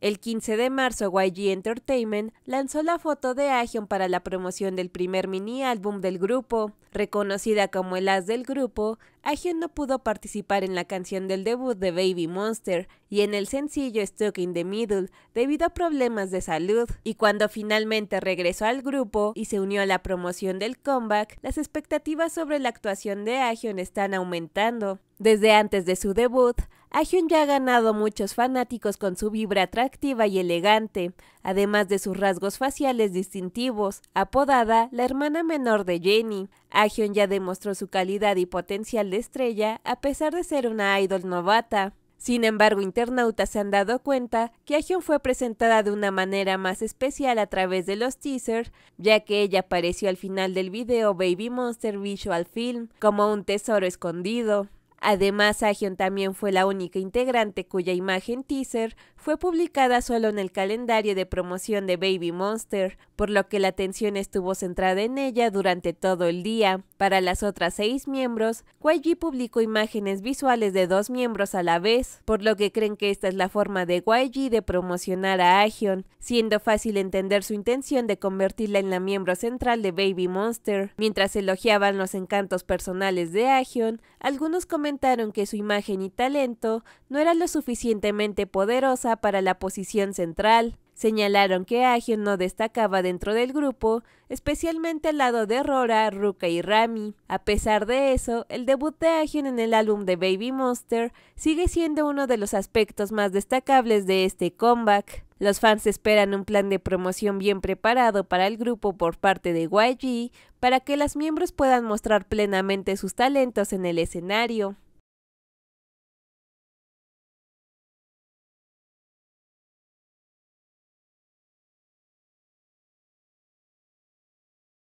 El 15 de marzo, YG Entertainment lanzó la foto de Ageon para la promoción del primer mini álbum del grupo. Reconocida como el as del grupo, Ageon no pudo participar en la canción del debut de Baby Monster y en el sencillo Stuck in the Middle debido a problemas de salud. Y cuando finalmente regresó al grupo y se unió a la promoción del comeback, las expectativas sobre la actuación de Ageon están aumentando. Desde antes de su debut, Ahyeon ya ha ganado muchos fanáticos con su vibra atractiva y elegante, además de sus rasgos faciales distintivos, apodada la hermana menor de Jenny. Ahyeon ya demostró su calidad y potencial de estrella a pesar de ser una idol novata. Sin embargo, internautas se han dado cuenta que Ahyeon fue presentada de una manera más especial a través de los teasers, ya que ella apareció al final del video Baby Monster Visual Film como un tesoro escondido. Además, Agion también fue la única integrante cuya imagen teaser fue publicada solo en el calendario de promoción de Baby Monster, por lo que la atención estuvo centrada en ella durante todo el día. Para las otras seis miembros, YG publicó imágenes visuales de dos miembros a la vez, por lo que creen que esta es la forma de YG de promocionar a Agion, siendo fácil entender su intención de convertirla en la miembro central de Baby Monster. Mientras elogiaban los encantos personales de Agion, algunos comentaron que su imagen y talento no era lo suficientemente poderosa para la posición central. Señalaron que Agion no destacaba dentro del grupo, especialmente al lado de Rora, Ruka y Rami. A pesar de eso, el debut de Agion en el álbum de Baby Monster sigue siendo uno de los aspectos más destacables de este comeback. Los fans esperan un plan de promoción bien preparado para el grupo por parte de YG para que las miembros puedan mostrar plenamente sus talentos en el escenario.